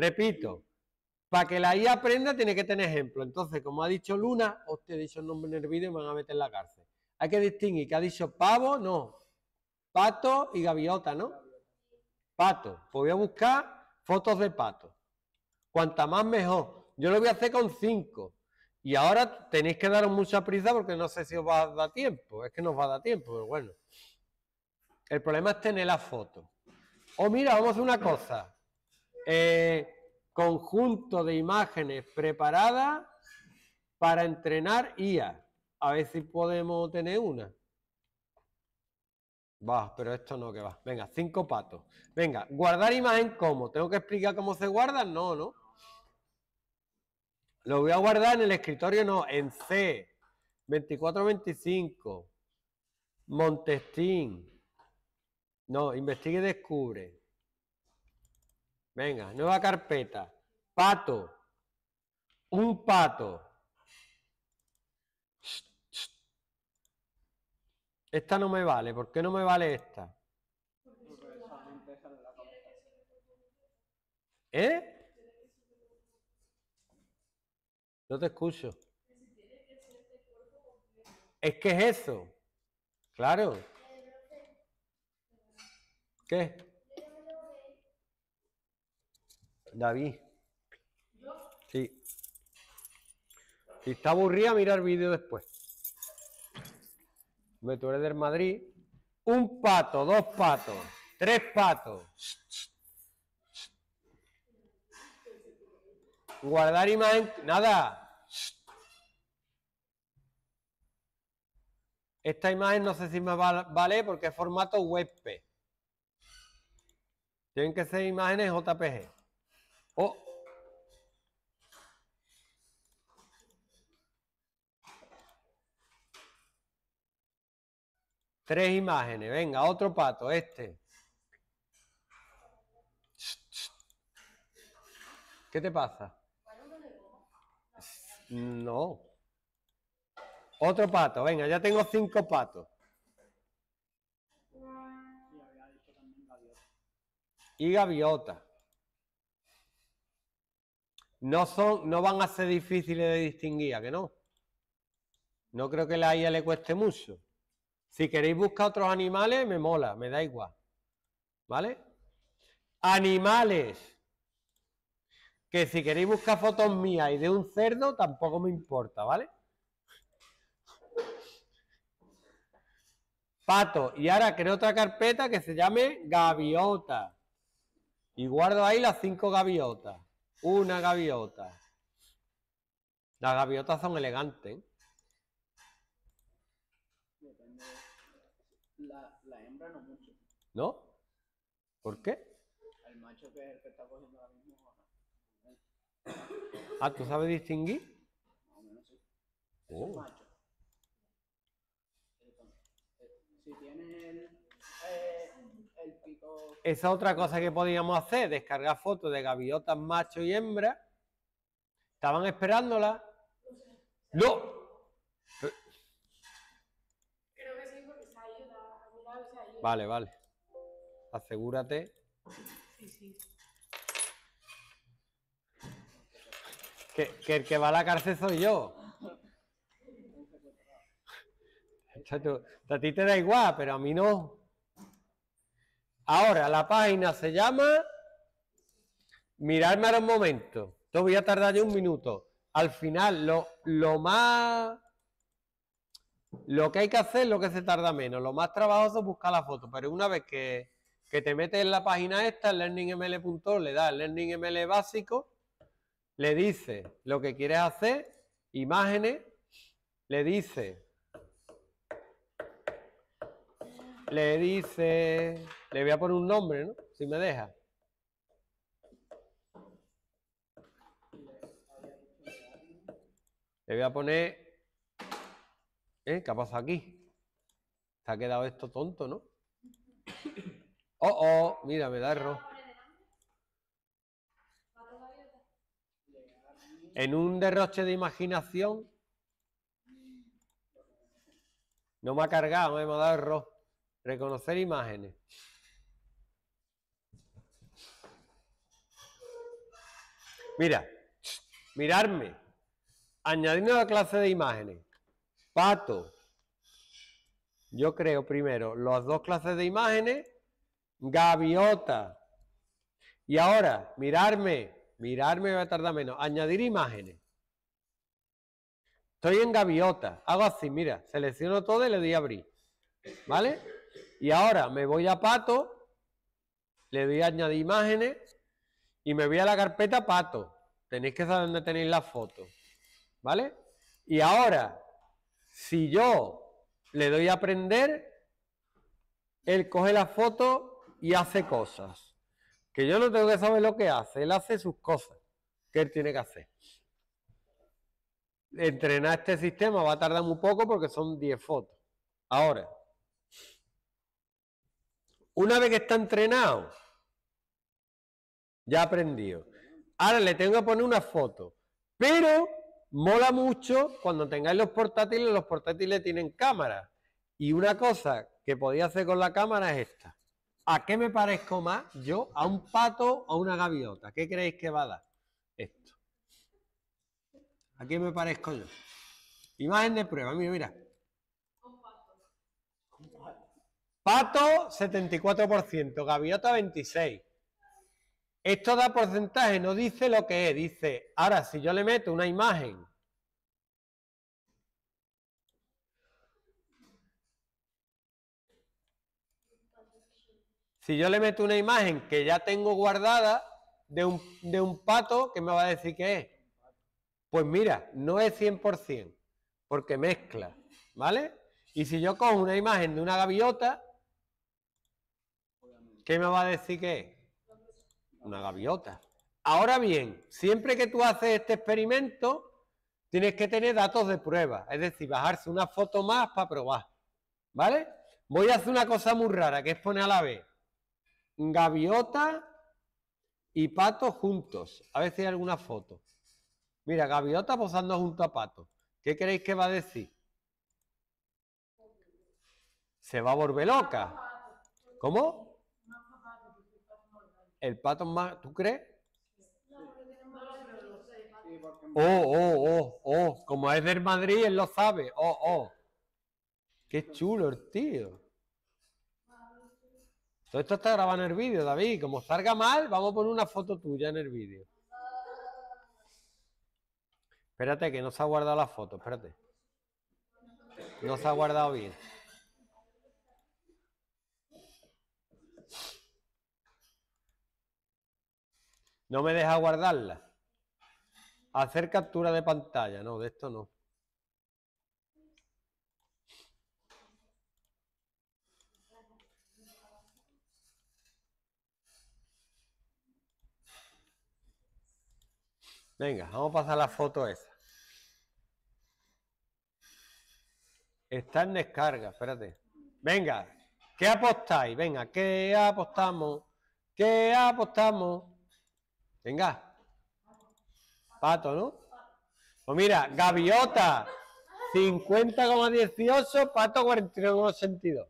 Repito, para que la IA aprenda tiene que tener ejemplo. Entonces, como ha dicho Luna, usted he dicho el nombre en el vídeo y me van a meter en la cárcel. Hay que distinguir que ha dicho pavo, no. Pato y gaviota, ¿no? Pato. Pues voy a buscar fotos de pato. Cuanta más mejor. Yo lo voy a hacer con cinco. Y ahora tenéis que daros mucha prisa porque no sé si os va a dar tiempo. Es que os va a dar tiempo, pero bueno. El problema es tener la foto. O oh, mira, vamos a hacer una cosa. Eh, conjunto de imágenes preparadas para entrenar IA. A ver si podemos tener una. Va, pero esto no que va. Venga, cinco patos. Venga, guardar imagen cómo. ¿Tengo que explicar cómo se guarda? No, no. Lo voy a guardar en el escritorio, no, en C. 2425. Montestín. No, investigue y descubre. Venga, nueva carpeta. Pato. Un pato. Esta no me vale. ¿Por qué no me vale esta? ¿Eh? No te escucho. Es que es eso. Claro. ¿Qué? David. Sí. Si está aburrida, mira el vídeo después. Me del Madrid. Un pato, dos patos, tres patos. Guardar imagen, nada. Esta imagen no sé si me vale porque es formato WebP. Tienen que ser imágenes JPG. Oh. Tres imágenes. Venga, otro pato, este. ¿Qué te pasa? No. Otro pato, venga, ya tengo cinco patos. Y gaviota. No, son, no van a ser difíciles de distinguir, ¿a que no? No creo que la IA le cueste mucho. Si queréis buscar otros animales, me mola, me da igual. ¿Vale? Animales. Que si queréis buscar fotos mías y de un cerdo, tampoco me importa, ¿vale? Pato. Y ahora creo otra carpeta que se llame gaviota. Y guardo ahí las cinco gaviotas. Una gaviota. Las gaviotas son elegantes. Depende. La, hembra no mucho. ¿No? ¿Por qué? El macho que es el que está cogiendo la misma. Ah, ¿tú sabes distinguir? Más o menos sí. Oh. Esa otra cosa que podíamos hacer, descargar fotos de gaviotas macho y hembra. Estaban esperándola. ¡No! Creo que sí, porque se ayuda. Vale, vale. Asegúrate. Sí, sí. Que, que, el que va a la cárcel soy yo. a ti te da igual, pero a mí no. Ahora, la página se llama... Mirarme ahora un momento. Esto voy a tardar ya un minuto. Al final, lo, lo más... Lo que hay que hacer es lo que se tarda menos. Lo más trabajoso es buscar la foto. Pero una vez que, te metes en la página esta, learningml.org, le das learningml básico, le dice lo que quieres hacer, imágenes, le dice Le dice le voy a poner un nombre, ¿no? Si me deja. Le voy a poner... ¿Eh? ¿Qué ha pasado aquí? Se ha quedado esto tonto, ¿no? Oh, oh, mira, me da error. En un derroche de imaginación... No me ha cargado, ¿eh? me ha dado error. Reconocer imágenes. Mira, mirarme. Añadir nueva clase de imágenes. Pato. Yo creo primero las dos clases de imágenes. Gaviota. Y ahora, mirarme. Mirarme va a tardar menos. Añadir imágenes. Estoy en gaviota. Hago así, mira. Selecciono todo y le doy a abrir. ¿Vale? Y ahora me voy a pato. Le doy a añadir imágenes y me voy a la carpeta pato. Tenéis que saber dónde tenéis la foto. ¿Vale? Y ahora, si yo le doy a aprender, él coge la foto y hace cosas. Que yo no tengo que saber lo que hace, él hace sus cosas que él tiene que hacer. Entrenar este sistema va a tardar un poco porque son 10 fotos. Ahora, una vez que está entrenado, ya aprendió. Ahora le tengo que poner una foto, pero mola mucho cuando tengáis los portátiles, los portátiles tienen cámara. Y una cosa que podía hacer con la cámara es esta. ¿A qué me parezco más yo? ¿A un pato o a una gaviota? ¿Qué creéis que va a dar esto? ¿A qué me parezco yo? Imagen de prueba, mira, mira. Pato 74%, gaviota 26%. Esto da porcentaje, no dice lo que es, dice, ahora si yo le meto una imagen Si yo le meto una imagen que ya tengo guardada de un, de un pato, ¿qué me va a decir que es? Pues mira, no es 100%, porque mezcla, ¿vale? Y si yo cojo una imagen de una gaviota, ¿qué me va a decir que es? una gaviota. Ahora bien, siempre que tú haces este experimento, tienes que tener datos de prueba, es decir, bajarse una foto más para probar. ¿Vale? Voy a hacer una cosa muy rara, que es poner a la vez gaviota y pato juntos. A ver si hay alguna foto. Mira, gaviota posando junto a pato. ¿Qué creéis que va a decir? Se va a volver loca. ¿Cómo? ¿El pato más? ¿Tú crees? Oh, oh, oh, oh. Como es del Madrid, él lo sabe. Oh, oh. Qué chulo tío. Todo esto está grabado en el vídeo, David. Como salga mal, vamos a poner una foto tuya en el vídeo. Espérate, que no se ha guardado la foto. Espérate. No se ha guardado bien. No me deja guardarla. Hacer captura de pantalla. No, de esto no. Venga, vamos a pasar la foto esa. Está en descarga, espérate. Venga, ¿qué apostáis? Venga, ¿qué apostamos? ¿Qué apostamos? Venga. Pato, ¿no? Pues mira, gaviota 50,18, pato sentido.